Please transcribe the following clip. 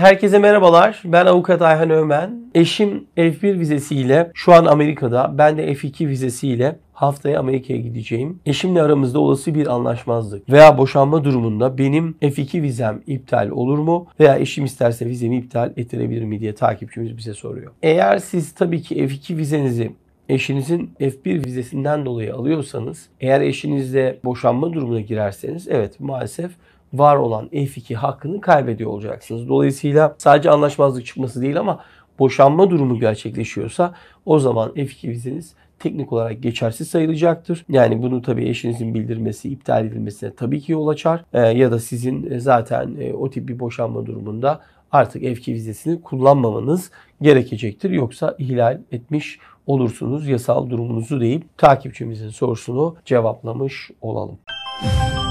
Herkese merhabalar. Ben avukat Ayhan Ömen. Eşim F1 vizesiyle şu an Amerika'da. Ben de F2 vizesiyle haftaya Amerika'ya gideceğim. Eşimle aramızda olası bir anlaşmazlık veya boşanma durumunda benim F2 vizem iptal olur mu veya eşim isterse vizemi iptal ettirebilir mi diye takipçimiz bize soruyor. Eğer siz tabii ki F2 vizenizi eşinizin F1 vizesinden dolayı alıyorsanız eğer eşinizle boşanma durumuna girerseniz evet maalesef var olan F2 hakkını kaybediyor olacaksınız. Dolayısıyla sadece anlaşmazlık çıkması değil ama boşanma durumu gerçekleşiyorsa o zaman F2 vizeniz teknik olarak geçersiz sayılacaktır. Yani bunu tabii eşinizin bildirmesi, iptal edilmesine tabii ki yol açar. E, ya da sizin e, zaten e, o tip bir boşanma durumunda artık F2 vizesini kullanmamanız gerekecektir. Yoksa ihlal etmiş olursunuz yasal durumunuzu deyip takipçimizin sorusunu cevaplamış olalım. Müzik